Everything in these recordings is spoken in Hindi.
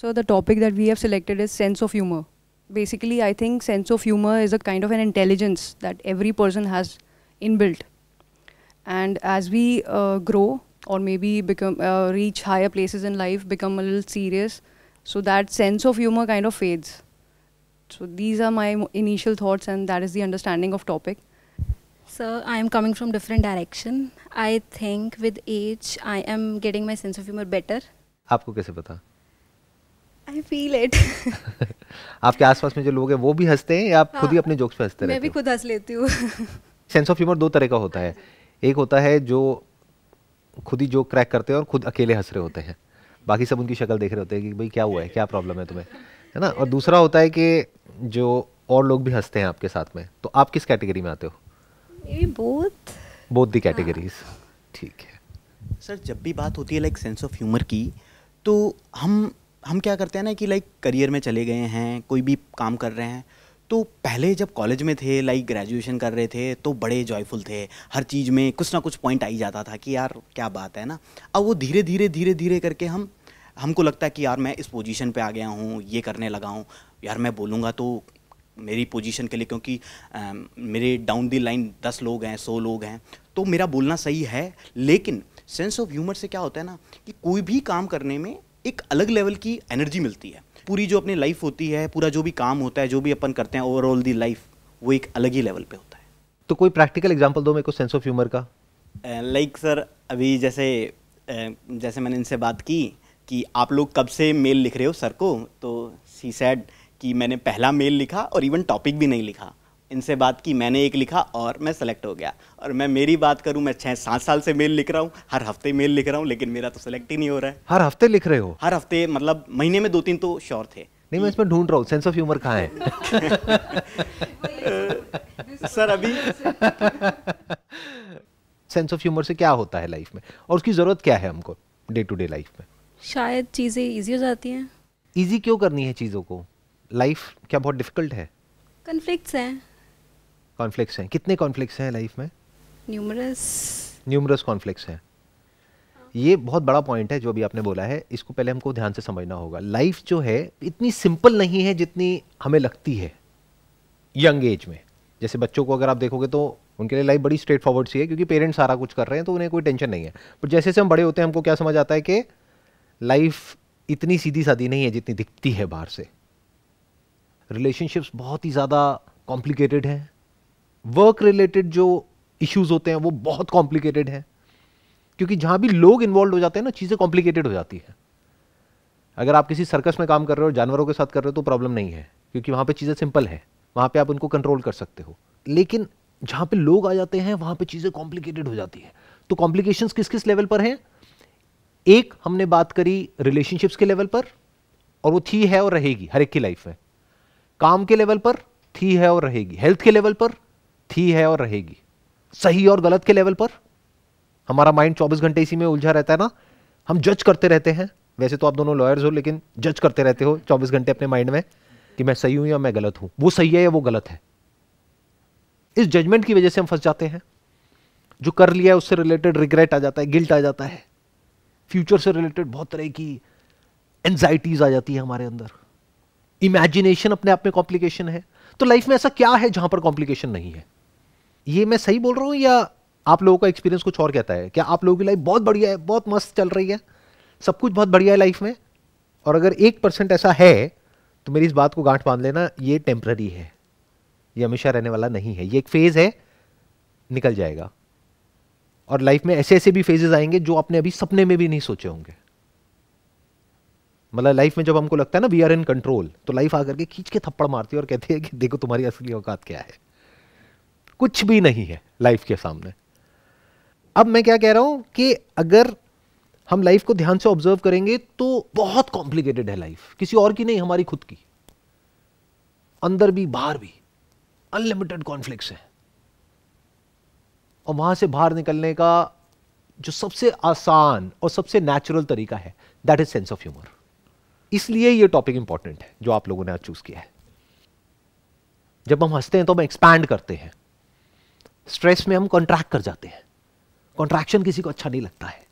So the topic that we have selected is sense of humor. Basically, I think sense of humor is a kind of an intelligence that every person has inbuilt. And as we uh, grow or maybe become uh, reach higher places in life, become a little serious, so that sense of humor kind of fades. So these are my initial thoughts and that is the understanding of topic. So I am coming from different direction. I think with age I am getting my sense of humor better. आपको कैसे पता? आई फील इट आपके आसपास में जो लोग हैं वो भी हंसते हैं या आप खुद ही हाँ। अपने जोक्स पे हंसते रहते मैं भी खुद हंस लेती हूँ सेंस ऑफ ह्यूमर दो तरह का होता है एक होता है जो खुद ही जोक क्रैक करते हैं और खुद अकेले हंस रहे होते हैं बाकी सब उनकी शक्ल देख रहे होते हैं कि भाई क्या हुआ है क्या प्रॉब्लम है तुम्हें है ना और दूसरा होता है कि जो और लोग भी हंसते हैं आपके साथ में तो आप किस कैटेगरी में आते हो बोथ बोथ दी कैटेगरीज ठीक है सर जब भी बात होती है लाइक सेंस ऑफ ह्यूमर की तो हम हम क्या करते हैं ना कि लाइक करियर में चले गए हैं कोई भी काम कर रहे हैं तो पहले जब कॉलेज में थे लाइक ग्रेजुएशन कर रहे थे तो बड़े जॉयफुल थे हर चीज़ में कुछ ना कुछ पॉइंट आ ही जाता था कि यार क्या बात है ना अब वो धीरे धीरे धीरे धीरे करके हम हमको लगता है कि यार मैं इस पोजीशन पे आ गया हूँ ये करने लगा हूँ यार मैं बोलूँगा तो मेरी पोजीशन के लिए क्योंकि आ, मेरे डाउन दी लाइन दस लोग हैं सौ लोग हैं तो मेरा बोलना सही है लेकिन सेंस ऑफ ह्यूमर से क्या होता है ना कि कोई भी काम करने में एक अलग लेवल की एनर्जी मिलती है पूरी जो अपनी लाइफ होती है पूरा जो भी काम होता है जो भी अपन करते हैं ओवरऑल दी लाइफ वो एक अलग ही लेवल पे होता है तो कोई प्रैक्टिकल एग्जांपल दो मेरे को सेंस ऑफ ह्यूमर का लाइक uh, सर अभी जैसे uh, जैसे मैंने इनसे बात की कि आप लोग कब से मेल लिख रहे हो सर को तो सी सैड कि मैंने पहला मेल लिखा और इवन टॉपिक भी नहीं लिखा इनसे बात की मैंने एक लिखा और मैं सेलेक्ट हो गया और मैं मेरी बात करूं मैं छः सात साल से मेल लिख रहा हूं हर हफ्ते मेल लिख रहा हूं लेकिन मेरा तो सेलेक्ट ही नहीं हो रहा है हर हफ्ते लिख रहे हो हर हफ्ते मतलब महीने में दो तीन तो श्योर थे नहीं मैं इसमें ढूंढ रहा हूँ सेंस ऑफ ह्यूमर कहाँ है सर अभी सेंस ऑफ ह्यूमर से क्या होता है लाइफ में और उसकी ज़रूरत क्या है हमको डे टू डे लाइफ में शायद चीज़ें ईजी हो जाती हैं ईजी क्यों करनी है चीज़ों को लाइफ क्या बहुत डिफिकल्ट है कन्फ्लिक्ट्स हैं कॉन्फ्लिक्स हैं कितने कॉन्फ्लिक्स हैं लाइफ में न्यूमरस न्यूमरस कॉन्फ्लिक्स हैं ये बहुत बड़ा पॉइंट है जो अभी आपने बोला है इसको पहले हमको ध्यान से समझना होगा लाइफ जो है इतनी सिंपल नहीं है जितनी हमें लगती है यंग एज में जैसे बच्चों को अगर आप देखोगे तो उनके लिए लाइफ बड़ी स्ट्रेट फॉरवर्ड सी है क्योंकि पेरेंट्स सारा कुछ कर रहे हैं तो उन्हें कोई टेंशन नहीं है पर जैसे जैसे हम बड़े होते हैं हमको क्या समझ आता है कि लाइफ इतनी सीधी सादी नहीं है जितनी दिखती है बाहर से रिलेशनशिप्स बहुत ही ज़्यादा कॉम्प्लिकेटेड हैं वर्क रिलेटेड जो इश्यूज होते हैं वो बहुत कॉम्प्लिकेटेड हैं क्योंकि जहां भी लोग इन्वॉल्व हो जाते हैं ना चीज़ें कॉम्प्लिकेटेड हो जाती है अगर आप किसी सर्कस में काम कर रहे हो जानवरों के साथ कर रहे हो तो प्रॉब्लम नहीं है क्योंकि वहां पर चीज़ें सिंपल है वहां पर आप उनको कंट्रोल कर सकते हो लेकिन जहां पर लोग आ जाते हैं वहां पर चीज़ें कॉम्प्लिकेटेड हो जाती है तो कॉम्प्लिकेशन किस किस लेवल पर हैं एक हमने बात करी रिलेशनशिप्स के लेवल पर और वो थी है और रहेगी हर एक की लाइफ में काम के लेवल पर थी है और रहेगी हेल्थ के लेवल पर थी है और रहेगी सही और गलत के लेवल पर हमारा माइंड 24 घंटे इसी में उलझा रहता है ना हम जज करते रहते हैं वैसे तो आप दोनों लॉयर्स हो लेकिन जज करते रहते हो 24 घंटे अपने माइंड में कि मैं सही हूं या मैं गलत हूं वो सही है या वो गलत है इस जजमेंट की वजह से हम फंस जाते हैं जो कर लिया है उससे रिलेटेड रिग्रेट आ जाता है गिल्ट आ जाता है फ्यूचर से रिलेटेड बहुत तरह की एनजाइटीज आ जाती है हमारे अंदर इमेजिनेशन अपने आप में कॉम्प्लिकेशन है तो लाइफ में ऐसा क्या है जहां पर कॉम्प्लिकेशन नहीं है ये मैं सही बोल रहा हूँ या आप लोगों का एक्सपीरियंस कुछ और कहता है क्या आप लोगों की लाइफ बहुत बढ़िया है बहुत मस्त चल रही है सब कुछ बहुत बढ़िया है लाइफ में और अगर एक परसेंट ऐसा है तो मेरी इस बात को गांठ बांध लेना ये टेम्प्ररी है ये हमेशा रहने वाला नहीं है ये एक फेज़ है निकल जाएगा और लाइफ में ऐसे ऐसे भी फेजेस आएंगे जो आपने अभी सपने में भी नहीं सोचे होंगे मतलब लाइफ में जब हमको लगता है ना वी आर इन कंट्रोल तो लाइफ आकर के खींच के थप्पड़ मारती है और कहती है कि देखो तुम्हारी असली औकात क्या है कुछ भी नहीं है लाइफ के सामने अब मैं क्या कह रहा हूं कि अगर हम लाइफ को ध्यान से ऑब्जर्व करेंगे तो बहुत कॉम्प्लिकेटेड है लाइफ किसी और की नहीं हमारी खुद की अंदर भी बाहर भी अनलिमिटेड कॉन्फ्लिक्ट हैं और वहां से बाहर निकलने का जो सबसे आसान और सबसे नेचुरल तरीका है that is sense of humour इसलिए ये टॉपिक इंपॉर्टेंट है जो आप लोगों ने आज चूज किया है जब हम हंसते हैं तो हम एक्सपैंड करते हैं स्ट्रेस में हम कॉन्ट्रैक्ट कर जाते हैं कॉन्ट्रैक्शन किसी को अच्छा नहीं लगता है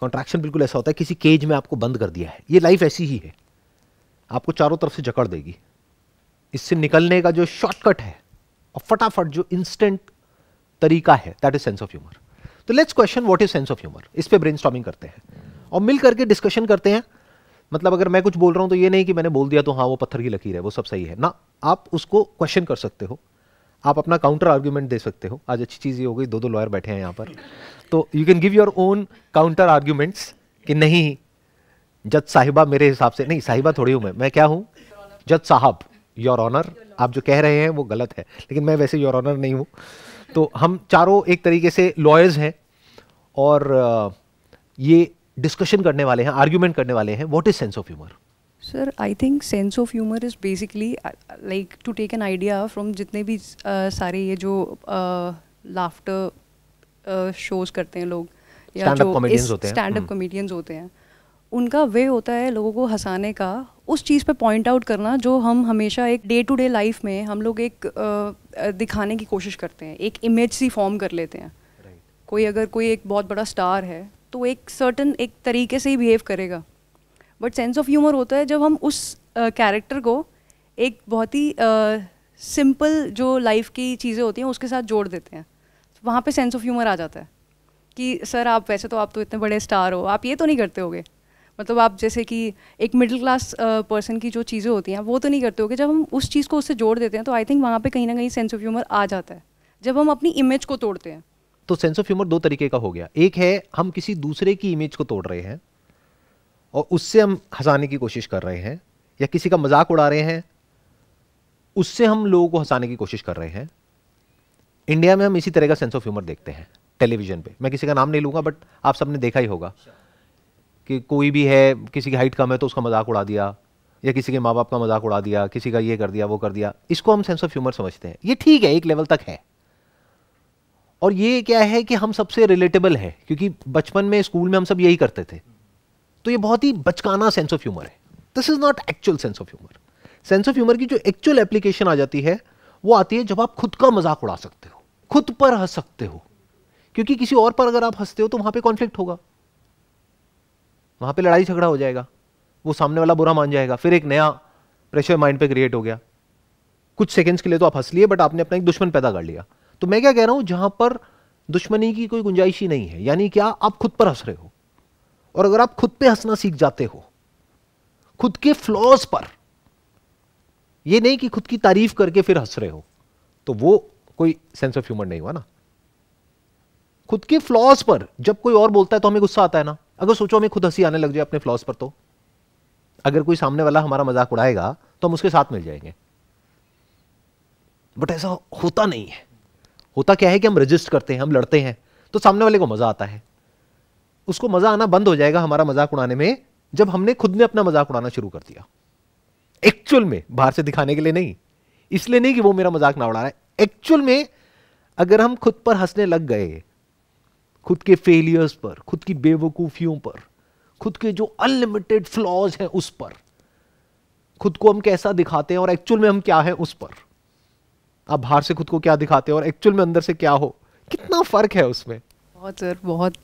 कॉन्ट्रैक्शन बिल्कुल ऐसा होता है किसी केज में आपको बंद कर दिया है ये लाइफ ऐसी ही है आपको चारों तरफ से जकड़ देगी इससे निकलने का जो शॉर्टकट है और फटाफट जो इंस्टेंट तरीका है that is sense of humour तो let's question what is sense of humour इस पर ब्रेन करते हैं और मिल करके डिस्कशन करते हैं मतलब अगर मैं कुछ बोल रहा हूं तो ये नहीं कि मैंने बोल दिया तो हाँ वो पत्थर की लकीर है वो सब सही है ना आप उसको क्वेश्चन कर सकते हो आप अपना काउंटर आर्ग्यूमेंट दे सकते हो आज अच्छी चीज़ ये हो गई दो दो लॉयर बैठे हैं यहाँ पर तो you can give your own counter arguments कि नहीं जज साहिबा मेरे हिसाब से नहीं साहिबा थोड़ी हूँ मैं मैं क्या हूँ जज साहब योर ऑनर आप जो कह रहे हैं वो गलत है लेकिन मैं वैसे योर ऑनर नहीं हूँ तो हम चारों एक तरीके से लॉयर्स हैं और ये डिस्कशन करने वाले हैं आर्ग्यूमेंट करने वाले हैं what is sense of humour sir I think sense of humour is basically like to take an idea from जितने भी uh, सारे ये जो लाफ्टर uh, शोज uh, करते हैं लोग या जो स्टैंड अप कॉमेडियंस होते हैं उनका वे होता है लोगों को हंसाने का उस चीज़ पे पॉइंट आउट करना जो हम हमेशा एक डे टू डे लाइफ में हम लोग एक दिखाने की कोशिश करते हैं एक इमेज सी फॉर्म कर लेते हैं right. कोई अगर कोई एक बहुत बड़ा स्टार है तो एक सर्टन एक तरीके से ही बिहेव करेगा बट सेंस ऑफ ह्यूमर होता है जब हम उस कैरेक्टर uh, को एक बहुत ही सिंपल uh, जो लाइफ की चीज़ें होती हैं उसके साथ जोड़ देते हैं तो वहाँ पे सेंस ऑफ ह्यूमर आ जाता है कि सर आप वैसे तो आप तो इतने बड़े स्टार हो आप ये तो नहीं करते होगे मतलब आप जैसे कि एक मिडिल क्लास पर्सन की जो चीज़ें होती हैं वो तो नहीं करते होगे जब हम उस चीज़ को उससे जोड़ देते हैं तो आई थिंक वहाँ पे कहीं ना कहीं सेंस ऑफ ह्यूमर आ जाता है जब हम अपनी इमेज को तोड़ते हैं तो सेंस ऑफ ह्यूमर दो तरीके का हो गया एक है हम किसी दूसरे की इमेज को तोड़ रहे हैं और उससे हम हंसाने की कोशिश कर रहे हैं या किसी का मजाक उड़ा रहे हैं उससे हम लोगों को हंसाने की कोशिश कर रहे हैं इंडिया में हम इसी तरह का सेंस ऑफ ह्यूमर देखते हैं टेलीविजन पे मैं किसी का नाम नहीं लूँगा बट आप सबने देखा ही होगा कि कोई भी है किसी की हाइट कम है तो उसका मजाक उड़ा दिया या किसी के माँ बाप का मजाक उड़ा दिया किसी का ये कर दिया वो कर दिया इसको हम सेंस ऑफ ह्यूमर समझते हैं ये ठीक है एक लेवल तक है और ये क्या है कि हम सबसे रिलेटेबल है क्योंकि बचपन में स्कूल में हम सब यही करते थे तो ये बहुत ही बचकाना सेंस ऑफ ह्यूमर है this is not actual sense of humour sense of humour की जो एक्चुअल एप्लीकेशन आ जाती है वो आती है जब आप खुद का मजाक उड़ा सकते हो खुद पर हंस सकते हो क्योंकि किसी और पर अगर आप हंसते हो तो वहां पे कॉन्फ्लिक्ट होगा वहां पे लड़ाई झगड़ा हो जाएगा वो सामने वाला बुरा मान जाएगा फिर एक नया प्रेशर माइंड पे क्रिएट हो गया कुछ सेकंड्स के लिए तो आप हंस लिए बट आपने अपना एक दुश्मन पैदा कर लिया तो मैं क्या कह रहा हूं जहां पर दुश्मनी की कोई गुंजाइश ही नहीं है यानी क्या आप खुद पर हंस रहे हो और अगर आप खुद पे हंसना सीख जाते हो खुद के फ्लॉज पर यह नहीं कि खुद की तारीफ करके फिर हंस रहे हो तो वो कोई सेंस ऑफ ह्यूमर नहीं हुआ ना खुद के फ्लॉज पर जब कोई और बोलता है तो हमें गुस्सा आता है ना अगर सोचो हमें खुद हंसी आने लग जाए अपने फ्लॉज पर तो अगर कोई सामने वाला हमारा मजाक उड़ाएगा तो हम उसके साथ मिल जाएंगे बट ऐसा होता नहीं है होता क्या है कि हम रजिस्ट करते हैं हम लड़ते हैं तो सामने वाले को मजा आता है उसको मजा आना बंद हो जाएगा हमारा मजाक उड़ाने में जब हमने खुद ने अपना मजाक उड़ाना शुरू कर दिया एक्चुअल में बाहर से दिखाने के लिए नहीं इसलिए नहीं कि वो मेरा मजाक ना उड़ा रहा है एक्चुअल में अगर हम खुद पर हंसने लग गए खुद के फेलियर्स पर खुद की बेवकूफियों पर खुद के जो अनलिमिटेड फ्लॉज हैं उस पर खुद को हम कैसा दिखाते हैं और एक्चुअल में हम क्या हैं उस पर आप बाहर से खुद को क्या दिखाते हैं और एक्चुअल में अंदर से क्या हो कितना फर्क है उसमें बहुत सर बहुत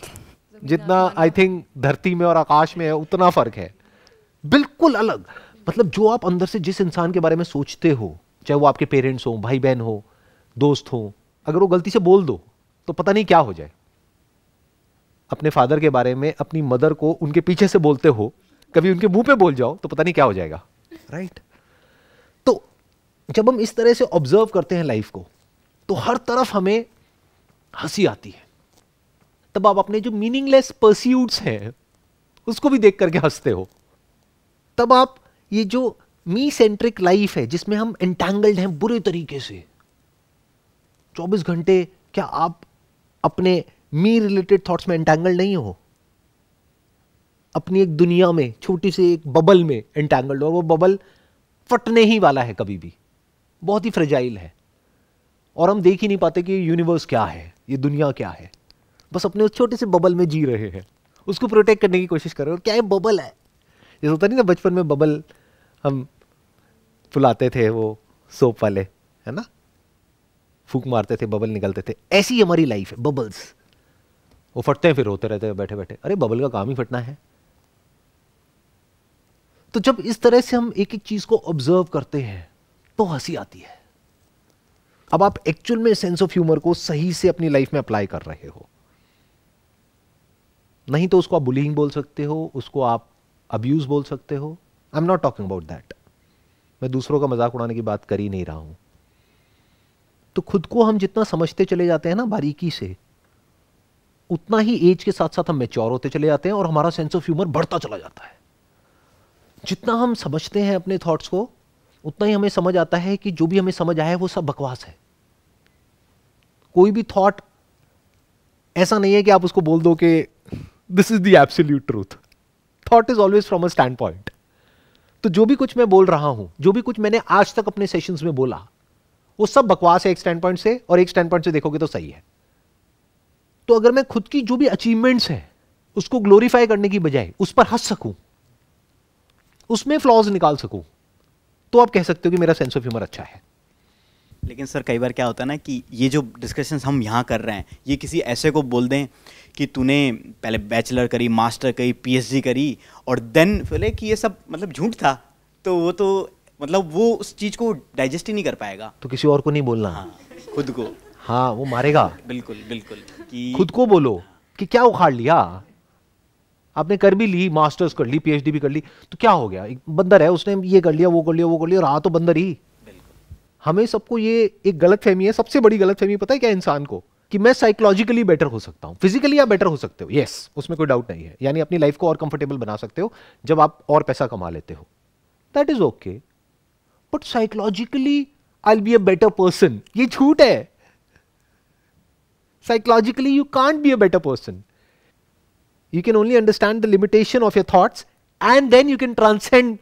जितना आई थिंक धरती में और आकाश में है उतना फर्क है बिल्कुल अलग मतलब जो आप अंदर से जिस इंसान के बारे में सोचते हो चाहे वो आपके पेरेंट्स हो भाई बहन हो दोस्त हो अगर वो गलती से बोल दो तो पता नहीं क्या हो जाए अपने फादर के बारे में अपनी मदर को उनके पीछे से बोलते हो कभी उनके मुंह पे बोल जाओ तो पता नहीं क्या हो जाएगा राइट right? तो जब हम इस तरह से ऑब्जर्व करते हैं लाइफ को तो हर तरफ हमें हंसी आती है तब आप अपने जो मीनिंगलेस परस्यूट्स हैं उसको भी देख करके हंसते हो तब आप ये जो मी सेंट्रिक लाइफ है जिसमें हम एंटेंगल्ड हैं बुरे तरीके से 24 घंटे क्या आप अपने मी रिलेटेड थॉट्स में एंटैंगल नहीं हो अपनी एक दुनिया में छोटी सी एक बबल में एंटेंगल्ड हो वो बबल फटने ही वाला है कभी भी बहुत ही फ्रेजाइल है और हम देख ही नहीं पाते कि यूनिवर्स क्या है ये दुनिया क्या है बस अपने उस छोटे से बबल में जी रहे हैं उसको प्रोटेक्ट करने की कोशिश कर रहे हैं और क्या ये बबल है जैसे होता नहीं ना बचपन में बबल हम फुलाते थे वो सोप वाले है ना फूक मारते थे बबल निकलते थे ऐसी हमारी लाइफ है बबल्स वो फटते हैं फिर होते रहते हैं बैठे बैठे अरे बबल का काम ही फटना है तो जब इस तरह से हम एक एक चीज को ऑब्जर्व करते हैं तो हंसी आती है अब आप एक्चुअल में सेंस ऑफ ह्यूमर को सही से अपनी लाइफ में अप्लाई कर रहे हो नहीं तो उसको आप बुलिंग बोल सकते हो उसको आप अब्यूज़ बोल सकते हो I am not talking about that मैं दूसरों का मजाक उड़ाने की बात कर ही नहीं रहा हूँ तो खुद को हम जितना समझते चले जाते हैं ना बारीकी से उतना ही एज के साथ साथ हम मेच्योर होते चले जाते हैं और हमारा सेंस ऑफ ह्यूमर बढ़ता चला जाता है जितना हम समझते हैं अपने थॉट्स को उतना ही हमें समझ आता है कि जो भी हमें समझ आया है वो सब बकवास है कोई भी थॉट ऐसा नहीं है कि आप उसको बोल दो कि this is the absolute truth thought is always from a standpoint तो जो भी कुछ मैं बोल रहा हूं जो भी कुछ मैंने आज तक अपने सेशंस में बोला वो सब बकवास है एक स्टैंड पॉइंट से और एक स्टैंड पॉइंट से देखोगे तो सही है तो अगर मैं खुद की जो भी अचीवमेंट्स है उसको ग्लोरीफाई करने की बजाय उस पर हंस सकूं उसमें फ्लॉज निकाल सकूं तो आप कह सकते हो कि मेरा सेंस ऑफ ह्यूमर अच्छा है लेकिन सर कई बार क्या होता है ना कि ये जो डिस्कशंस हम यहाँ कर रहे हैं ये किसी ऐसे को बोल दें कि तूने पहले बैचलर करी मास्टर करी पीएचडी करी और देन बोले कि ये सब मतलब झूठ था तो वो तो मतलब वो उस चीज़ को डाइजेस्ट ही नहीं कर पाएगा तो किसी और को नहीं बोलना हाँ, खुद को हाँ वो मारेगा बिल्कुल बिल्कुल कि खुद को बोलो कि क्या उखाड़ लिया आपने कर भी ली मास्टर्स कर ली पीएचडी भी कर ली तो क्या हो गया एक बंदर है उसने ये कर लिया वो कर लिया वो कर लिया रहा तो बंदर ही हमें सबको ये एक गलत फहमी है सबसे बड़ी गलत फहमी पता है क्या इंसान को कि मैं साइकोलॉजिकली बेटर हो सकता हूं फिजिकली आप बेटर हो सकते हो यस yes, उसमें कोई डाउट नहीं है यानी अपनी लाइफ को और कंफर्टेबल बना सकते हो जब आप और पैसा कमा लेते हो that is okay but psychologically I be a better person ये झूठ है you can't be a better person you can only understand the limitation of your thoughts and then you can transcend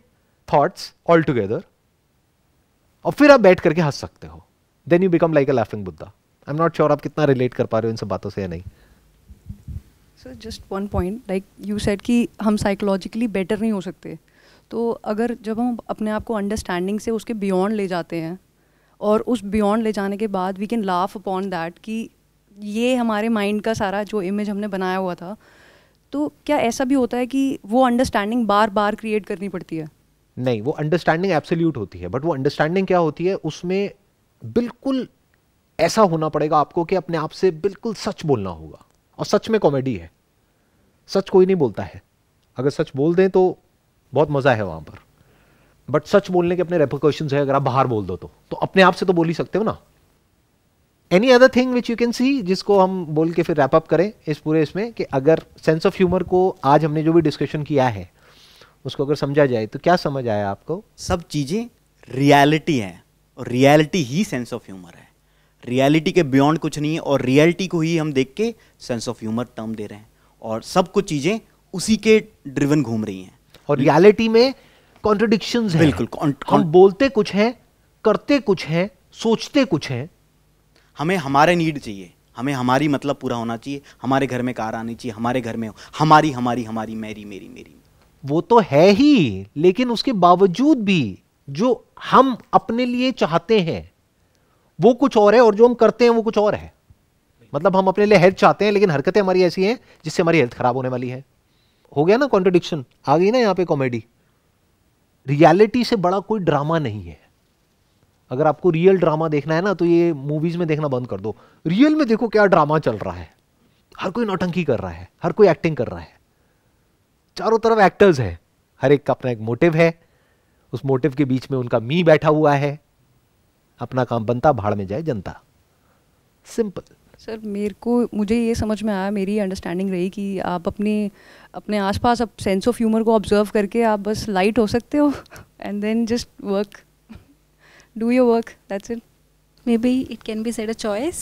thoughts altogether और फिर आप बैठ करके हंस सकते हो then you become like a laughing Buddha I am not sure आप कितना रिलेट कर पा रहे हो इन सब बातों से या नहीं sir just one point like you said कि हम साइकोलॉजिकली बेटर नहीं हो सकते तो अगर जब हम अपने आप को अंडरस्टैंडिंग से उसके बियॉन्ड ले जाते हैं और उस बियॉन्ड ले जाने के बाद we can laugh upon that कि ये हमारे माइंड का सारा जो इमेज हमने बनाया हुआ था तो क्या ऐसा भी होता है कि वो अंडरस्टैंडिंग बार बार क्रिएट करनी पड़ती है नहीं वो अंडरस्टैंडिंग एब्सोल्यूट होती है बट वो अंडरस्टैंडिंग क्या होती है उसमें बिल्कुल ऐसा होना पड़ेगा आपको कि अपने आप से बिल्कुल सच बोलना होगा और सच में कॉमेडी है सच कोई नहीं बोलता है अगर सच बोल दें तो बहुत मज़ा है वहां पर बट सच बोलने के अपने रेपोकॉशन है अगर आप बाहर बोल दो तो तो अपने आप से तो बोल ही सकते हो ना any other thing which you can see जिसको हम बोल के फिर रैप अप करें इस पूरे इसमें कि अगर सेंस ऑफ ह्यूमर को आज हमने जो भी डिस्कशन किया है उसको अगर समझा जाए तो क्या समझ आया आपको सब चीज़ें रियलिटी हैं और रियलिटी ही सेंस ऑफ ह्यूमर है रियलिटी के बियॉन्ड कुछ नहीं है और रियलिटी को ही हम देख के सेंस ऑफ ह्यूमर टर्म दे रहे हैं और सब कुछ चीज़ें उसी के ड्रिवन घूम रही हैं और रियलिटी में कॉन्ट्रोडिक्शन बिल्कुल हम बोलते कुछ हैं करते कुछ हैं सोचते कुछ हैं हमें हमारे नीड चाहिए हमें हमारी मतलब पूरा होना चाहिए हमारे घर में कार आनी चाहिए हमारे घर में हमारी हमारी हमारी मेरी मेरी मेरी वो तो है ही लेकिन उसके बावजूद भी जो हम अपने लिए चाहते हैं वो कुछ और है और जो हम करते हैं वो कुछ और है मतलब हम अपने लिए हेल्थ चाहते हैं लेकिन हरकतें हमारी ऐसी हैं जिससे हमारी हेल्थ खराब होने वाली है हो गया ना कॉन्ट्रोडिक्शन आ गई ना यहाँ पे कॉमेडी रियलिटी से बड़ा कोई ड्रामा नहीं है अगर आपको रियल ड्रामा देखना है ना तो ये मूवीज में देखना बंद कर दो रियल में देखो क्या ड्रामा चल रहा है हर कोई नौटंकी कर रहा है हर कोई एक्टिंग कर रहा है चारों तरफ एक्टर्स हैं हर एक का अपना एक मोटिव है उस मोटिव के बीच में उनका मी बैठा हुआ है अपना काम बनता भाड़ में जाए जनता सिंपल सर मेरे को मुझे ये समझ में आया मेरी अंडरस्टैंडिंग रही कि आप अपने अपने आसपास अब सेंस ऑफ ह्यूमर को ऑब्जर्व करके आप बस लाइट हो सकते हो and then just work do your work that's it maybe it can be set a choice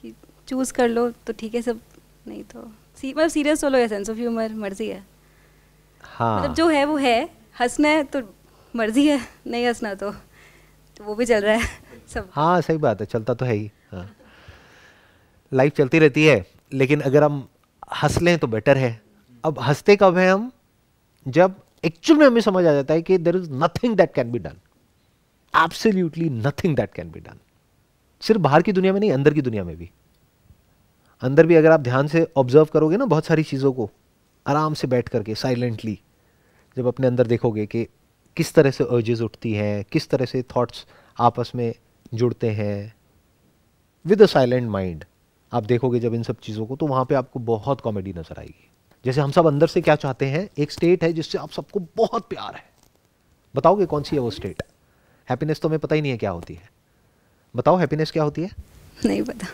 कि चूज़ कर लो तो ठीक है सब नहीं तो सी मतलब सीरियस हो लो या सेंस ऑफ ह्यूमर मर्जी है हाँ मतलब जो है वो है हंसना है तो मर्जी है नहीं हंसना तो तो वो भी चल रहा है सब हाँ सही बात है चलता तो है ही हाँ लाइफ चलती रहती है लेकिन अगर हम हंस लें तो बेटर है अब हंसते कब हैं हम जब एक्चुअल में हमें समझ आ जाता है कि there is nothing that can be done absolutely nothing that can be done सिर्फ बाहर की दुनिया में नहीं अंदर की दुनिया में भी अंदर भी अगर आप ध्यान से ऑब्जर्व करोगे ना बहुत सारी चीज़ों को आराम से बैठ करके साइलेंटली जब अपने अंदर देखोगे कि किस तरह से अर्जेस उठती हैं किस तरह से थॉट्स आपस में जुड़ते हैं विद अ साइलेंट माइंड आप देखोगे जब इन सब चीज़ों को तो वहाँ पे आपको बहुत कॉमेडी नज़र आएगी जैसे हम सब अंदर से क्या चाहते हैं एक स्टेट है जिससे आप सबको बहुत प्यार है बताओगे कौन सी है वो स्टेट हैप्पीनेस तो हमें पता ही नहीं है क्या होती है बताओ हैप्पीनेस क्या होती है नहीं पता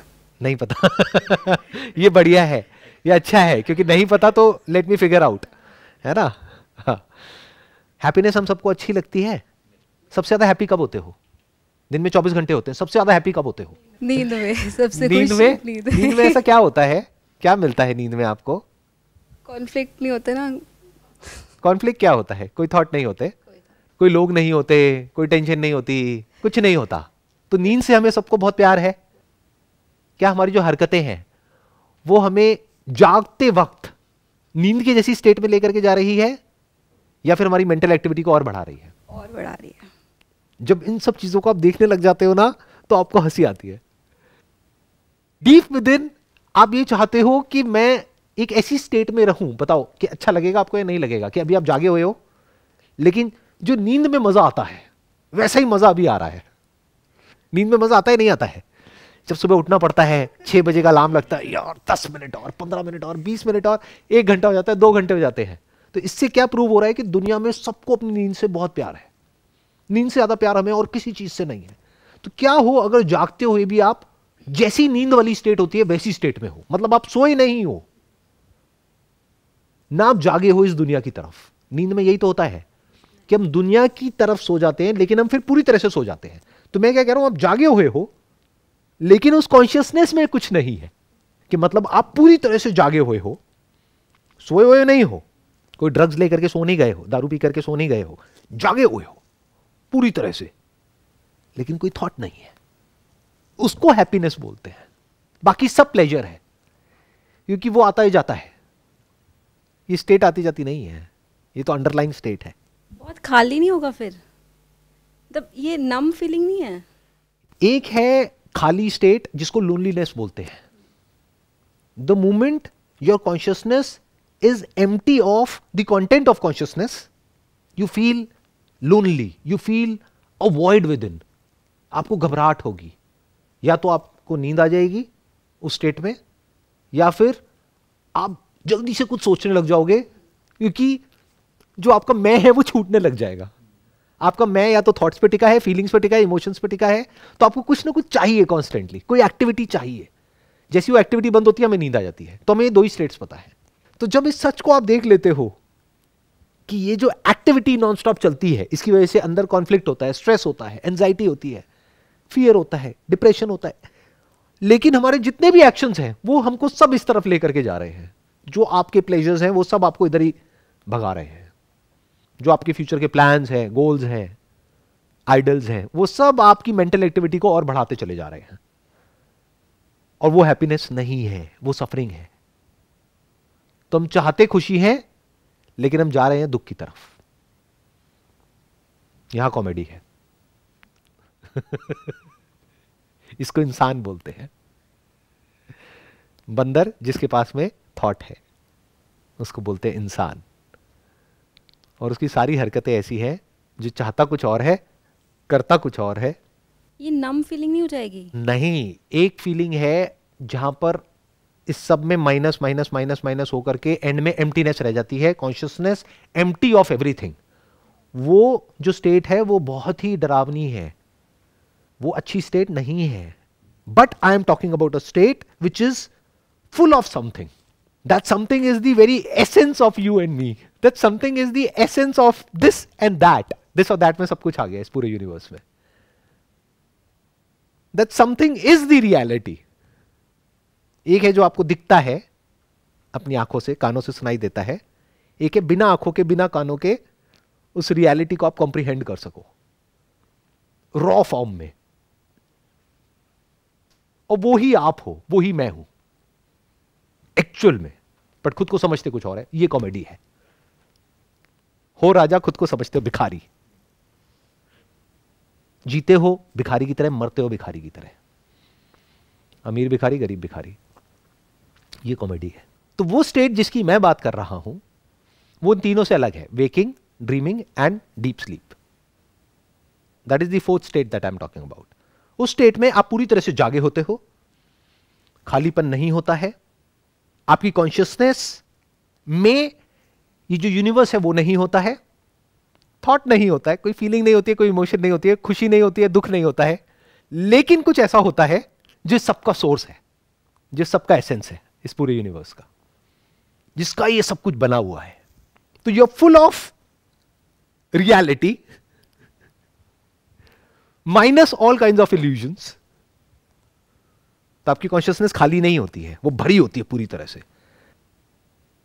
नहीं पता ये बढ़िया है ये अच्छा है क्योंकि नहीं पता तो लेट मी फिगर आउट है ना हाँ हैप्पीनेस हम सबको अच्छी लगती है सबसे ज्यादा हैप्पी कब होते हो दिन में चौबीस घंटे होते हैं सबसे ज्यादा हैप्पी कब होते हो नींद में सबसे नींद में नींद में ऐसा क्या होता है क्या मिलता है नींद में आपको कॉन्फ्लिक्ट नहीं होते ना कॉन्फ्लिक्ट क्या होता है कोई थॉट नहीं होते कोई लोग नहीं होते कोई टेंशन नहीं होती कुछ नहीं होता तो नींद से हमें सबको बहुत प्यार है क्या हमारी जो हरकतें हैं वो हमें जागते वक्त नींद की जैसी स्टेट में लेकर के जा रही है या फिर हमारी मेंटल एक्टिविटी को और बढ़ा रही है और बढ़ा रही है जब इन सब चीजों को आप देखने लग जाते हो ना तो आपको हंसी आती है डीप विद इन आप ये चाहते हो कि मैं एक ऐसी स्टेट में रहूं बताओ कि अच्छा लगेगा आपको या नहीं लगेगा कि अभी आप जागे हुए हो लेकिन जो नींद में मजा आता है वैसा ही मजा अभी आ रहा है नींद में मजा आता है नहीं आता है जब सुबह उठना पड़ता है छह बजे का अलार्म लगता है यार दस मिनट और पंद्रह मिनट और बीस मिनट और एक घंटा हो जाता है दो घंटे हो जाते हैं तो इससे क्या प्रूव हो रहा है कि दुनिया में सबको अपनी नींद से बहुत प्यार है नींद से ज़्यादा प्यार हमें और किसी चीज़ से नहीं है तो क्या हो अगर जागते हुए भी आप जैसी नींद वाली स्टेट होती है वैसी स्टेट में हो मतलब आप सोए नहीं हो ना आप जागे हो इस दुनिया की तरफ नींद में यही तो होता है कि हम दुनिया की तरफ सो जाते हैं लेकिन हम फिर पूरी तरह से सो जाते हैं तो मैं क्या कह रहा हूं आप जागे हुए हो लेकिन उस कॉन्शियसनेस में कुछ नहीं है कि मतलब आप पूरी तरह से जागे हुए हो सोए हुए नहीं हो कोई ड्रग्स ले करके सो नहीं गए हो दारू पी करके सो नहीं गए हो जागे हुए हो पूरी तरह से लेकिन कोई थॉट नहीं है उसको हैप्पीनेस बोलते हैं बाकी सब प्लेजर है क्योंकि वो आता ही जाता है ये स्टेट आती जाती नहीं है ये तो अंडरलाइन स्टेट है बहुत खाली नहीं होगा फिर तब मतलब ये नम फीलिंग नहीं है एक है खाली स्टेट जिसको लोनलीनेस बोलते हैं the moment your consciousness is empty of the content of consciousness, you feel lonely, you feel a void within. आपको घबराहट होगी या तो आपको नींद आ जाएगी उस स्टेट में या फिर आप जल्दी से कुछ सोचने लग जाओगे क्योंकि जो आपका मैं है वो छूटने लग जाएगा आपका मैं या तो थॉट्स पे टिका है फीलिंग्स पे टिका है इमोशंस पे टिका है तो आपको कुछ ना कुछ चाहिए कॉन्स्टेंटली कोई एक्टिविटी चाहिए जैसी वो एक्टिविटी बंद होती है हमें नींद आ जाती है तो हमें ये दो ही स्टेट्स पता है तो जब इस सच को आप देख लेते हो कि ये जो एक्टिविटी नॉनस्टॉप चलती है इसकी वजह से अंदर कॉन्फ्लिक्ट होता है स्ट्रेस होता है एनजाइटी होती है फियर होता है डिप्रेशन होता है लेकिन हमारे जितने भी एक्शंस हैं वो हमको सब इस तरफ लेकर के जा रहे हैं जो आपके प्लेजर्स हैं वो सब आपको इधर ही भगा रहे हैं जो आपके फ्यूचर के प्लान्स हैं गोल्स हैं आइडल्स हैं वो सब आपकी मेंटल एक्टिविटी को और बढ़ाते चले जा रहे हैं और वो हैप्पीनेस नहीं है वो सफरिंग है तो हम चाहते खुशी है लेकिन हम जा रहे हैं दुख की तरफ यहां कॉमेडी है इसको इंसान बोलते हैं बंदर जिसके पास में थॉट है उसको बोलते हैं इंसान और उसकी सारी हरकतें ऐसी हैं जो चाहता कुछ और है करता कुछ और है ये नम फीलिंग नहीं हो जाएगी नहीं एक फीलिंग है जहां पर इस सब में माइनस माइनस माइनस माइनस होकर के एंड में एम्प्टीनेस रह जाती है कॉन्शियसनेस एम्प्टी ऑफ एवरीथिंग वो जो स्टेट है वो बहुत ही डरावनी है वो अच्छी स्टेट नहीं है but I am talking about a state which is full of something that something is the very essence of you and me that something is the essence of this and that this और दैट में सब कुछ आ गया इस पूरे यूनिवर्स में that something is the reality एक है जो आपको दिखता है अपनी आंखों से कानों से सुनाई देता है एक है बिना आंखों के बिना कानों के उस रियलिटी को आप कॉम्प्रिहेंड कर सको रॉ फॉर्म में और वो ही आप हो वो ही मैं हूं एक्चुअल में बट खुद को समझते कुछ और है ये कॉमेडी है हो राजा खुद को समझते हो भिखारी जीते हो भिखारी की तरह मरते हो भिखारी की तरह अमीर भिखारी गरीब भिखारी ये कॉमेडी है तो वो स्टेट जिसकी मैं बात कर रहा हूं वो इन तीनों से अलग है waking dreaming and deep sleep that is the fourth state that I am talking about उस स्टेट में आप पूरी तरह से जागे होते हो खालीपन नहीं होता है आपकी कॉन्शियसनेस में ये जो यूनिवर्स है वो नहीं होता है थॉट नहीं होता है कोई फीलिंग नहीं होती है कोई इमोशन नहीं होती है खुशी नहीं होती है दुख नहीं होता है लेकिन कुछ ऐसा होता है जो सबका सोर्स है जो सबका एसेंस है इस पूरे यूनिवर्स का जिसका ये सब कुछ बना हुआ है तो you are full of reality minus all kind of illusions तो आपकी कॉन्शियसनेस खाली नहीं होती है वो भरी होती है पूरी तरह से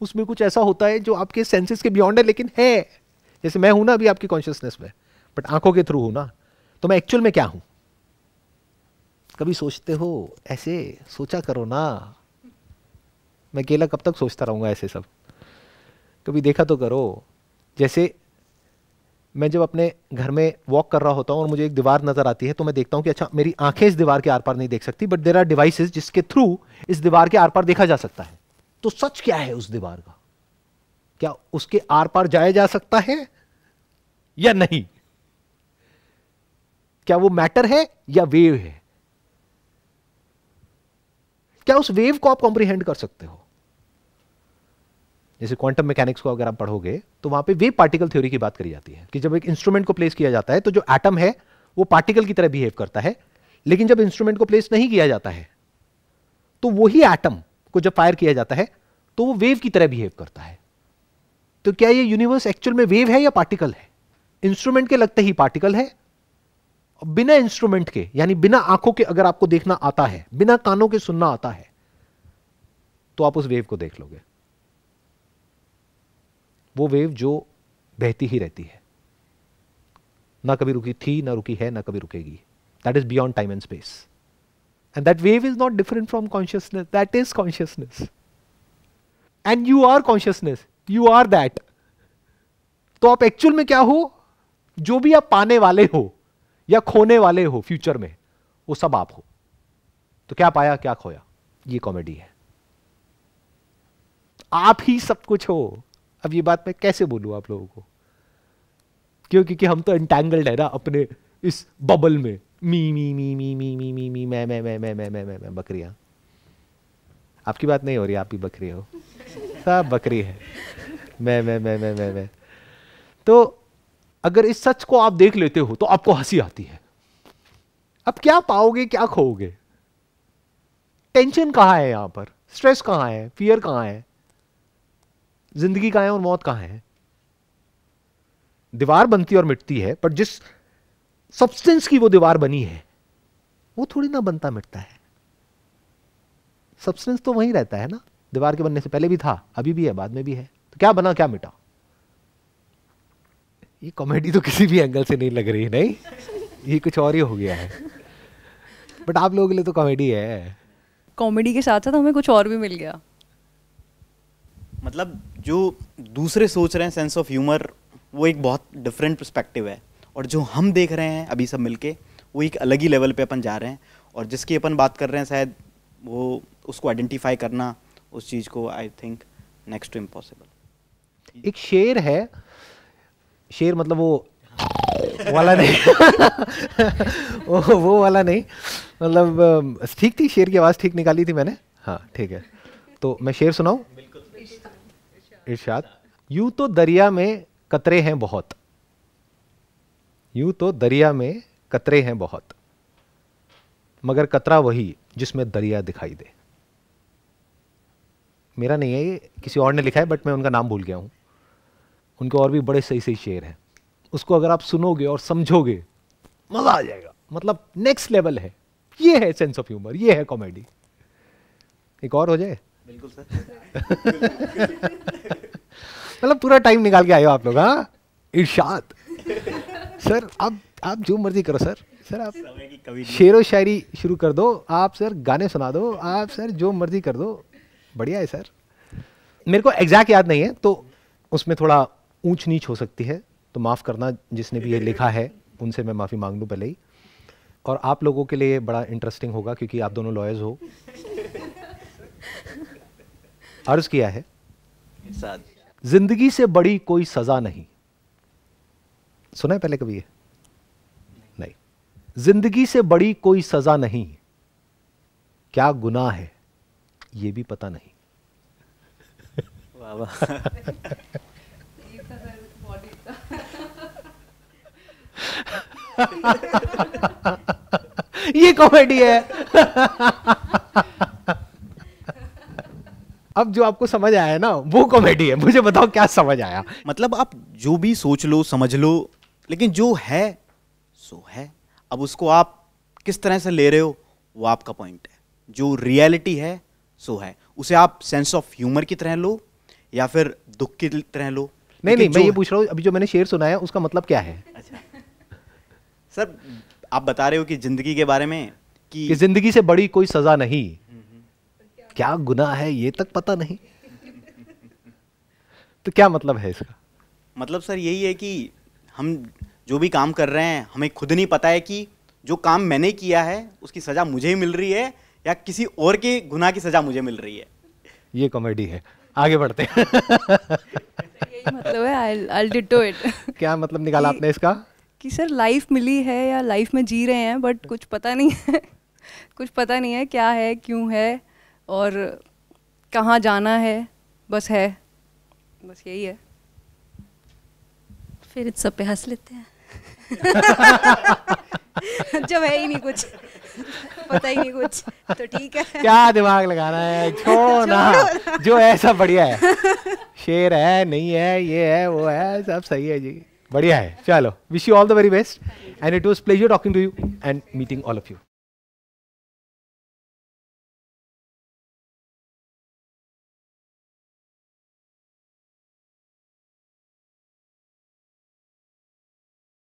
उसमें कुछ ऐसा होता है जो आपके सेंसेस के बियॉन्ड है लेकिन है जैसे मैं हूं ना अभी आपकी कॉन्शियसनेस में बट आंखों के थ्रू हूं ना तो मैं एक्चुअल में क्या हूं कभी सोचते हो ऐसे सोचा करो ना मैं अकेला कब तक सोचता रहूँगा ऐसे सब कभी देखा तो करो जैसे मैं जब अपने घर में वॉक कर रहा होता हूँ और मुझे एक दीवार नज़र आती है तो मैं देखता हूँ कि अच्छा मेरी आंखें इस दीवार के आर पार नहीं देख सकती बट देर आर डिवाइसेस जिसके थ्रू इस दीवार के आर पार देखा जा सकता है तो सच क्या है उस दीवार का क्या उसके आर पार जाया जा सकता है या नहीं क्या वो मैटर है या वेव है क्या उस वेव को आप कॉम्प्रिहेंड कर सकते हो जैसे क्वांटम मैकेनिक्स को अगर आप पढ़ोगे तो वहां पे वेव पार्टिकल थ्योरी की बात करी जाती है कि जब एक इंस्ट्रूमेंट को प्लेस किया जाता है तो जो एटम है वो पार्टिकल की तरह बिहेव करता है लेकिन जब इंस्ट्रूमेंट को प्लेस नहीं किया जाता है तो वही एटम को जब फायर किया जाता है तो वो वेव की तरह बिहेव करता है तो क्या ये यूनिवर्स एक्चुअल में वेव है या पार्टिकल है इंस्ट्रूमेंट के लगते ही पार्टिकल है बिना इंस्ट्रूमेंट के यानी बिना आंखों के अगर आपको देखना आता है बिना कानों के सुनना आता है तो आप उस वेव को देख लोगे वो वेव जो बहती ही रहती है ना कभी रुकी थी ना रुकी है ना कभी रुकेगी that is beyond time and space and that wave is not different from consciousness that is consciousness and you are consciousness you are that तो आप एक्चुअल में क्या हो जो भी आप पाने वाले हो या खोने वाले हो फ्यूचर में वो सब आप हो तो क्या पाया क्या खोया ये कॉमेडी है आप ही सब कुछ हो अब ये बात मैं कैसे बोलूँ आप लोगों को क्यों क्योंकि हम तो एंटेंगल्ड है ना अपने इस बबल में मी मी मी मी मी मी मी मी मैं मैं मैं मैं मैं मैं मैं मैं आपकी बात नहीं हो रही आप ही बकरी हो सब बकरी है मैं मैं मैं मैं मैं मैं तो अगर इस सच को आप देख लेते हो तो आपको हंसी आती है अब क्या पाओगे क्या खोओगे टेंशन कहाँ है यहां पर स्ट्रेस कहाँ है फियर कहाँ है जिंदगी कहां है और मौत कहां है दीवार बनती और मिटती है पर जिस सब्सटेंस की वो दीवार बनी है वो थोड़ी ना बनता मिटता है सब्सटेंस तो वही रहता है ना दीवार के बनने से पहले भी था अभी भी है बाद में भी है तो क्या बना क्या मिटा ये कॉमेडी तो किसी भी एंगल से नहीं लग रही नहीं ये कुछ और ही हो गया है बट आप लोगों के लिए तो कॉमेडी है कॉमेडी के साथ साथ हमें कुछ और भी मिल गया मतलब जो दूसरे सोच रहे हैं सेंस ऑफ ह्यूमर वो एक बहुत डिफरेंट परस्पेक्टिव है और जो हम देख रहे हैं अभी सब मिलके वो एक अलग ही लेवल पे अपन जा रहे हैं और जिसकी अपन बात कर रहे हैं शायद वो उसको आइडेंटिफाई करना उस चीज़ को I think next to impossible एक शेर है शेर मतलब वो वाला नहीं वो, वो वाला नहीं मतलब ठीक थी शेर की आवाज़ ठीक निकाली थी मैंने हाँ ठीक है तो मैं शेर सुनाऊँ इर्शाद यू तो दरिया में कतरे हैं बहुत यू तो दरिया में कतरे हैं बहुत मगर कतरा वही जिसमें दरिया दिखाई दे मेरा नहीं है ये किसी और ने लिखा है बट मैं उनका नाम भूल गया हूं उनके और भी बड़े सही सही शेर हैं उसको अगर आप सुनोगे और समझोगे मज़ा आ जाएगा मतलब नेक्स्ट लेवल है ये है सेंस ऑफ ह्यूमर ये है कॉमेडी एक और हो जाए बिल्कुल सर मतलब पूरा टाइम निकाल के आए हो आप लोग हाँ इर्शाद सर आप आप जो मर्जी करो सर सर आप शेर व शायरी शुरू कर दो आप सर गाने सुना दो आप सर जो मर्जी कर दो बढ़िया है सर मेरे को एग्जैक्ट याद नहीं है तो उसमें थोड़ा ऊंच नीच हो सकती है तो माफ़ करना जिसने भी ये लिखा है उनसे मैं माफ़ी मांग लूँ पहले ही और आप लोगों के लिए बड़ा इंटरेस्टिंग होगा क्योंकि आप दोनों लॉयर्स हो अर्ज किया है जिंदगी से बड़ी कोई सजा नहीं सुना है पहले कभी है? नहीं जिंदगी से बड़ी कोई सजा नहीं क्या गुनाह है ये भी पता नहीं ये कॉमेडी है अब जो आपको समझ आया ना वो कॉमेडी है मुझे बताओ क्या समझ आया मतलब आप जो भी सोच लो समझ लो लेकिन जो है सो है अब उसको आप किस तरह से ले रहे हो वो आपका पॉइंट है जो रियलिटी है सो है उसे आप सेंस ऑफ ह्यूमर की तरह लो या फिर दुख की तरह लो नहीं नहीं मैं ये पूछ रहा हूँ अभी जो मैंने शेर सुनाया उसका मतलब क्या है अच्छा सर आप बता रहे हो कि जिंदगी के बारे में कि जिंदगी से बड़ी कोई सजा नहीं क्या गुना है ये तक पता नहीं तो क्या मतलब है इसका मतलब सर यही है कि हम जो भी काम कर रहे हैं हमें खुद नहीं पता है कि जो काम मैंने किया है उसकी सज़ा मुझे ही मिल रही है या किसी और के गुना की सज़ा मुझे मिल रही है ये कॉमेडी है आगे बढ़ते हैं मतलब है I'll, I'll it. क्या मतलब निकाला आपने इसका कि सर लाइफ मिली है या लाइफ में जी रहे हैं बट कुछ पता नहीं है कुछ पता नहीं है क्या है क्यों है और कहाँ जाना है बस है बस यही है फिर सब पे हंस लेते हैं जब है ही नहीं कुछ पता ही नहीं कुछ तो ठीक है क्या दिमाग लगाना है जो ना जो है सब बढ़िया है शेर है नहीं है ये है वो है सब सही है जी बढ़िया है चलो wish you all the very best and it was pleasure talking to you and meeting all of you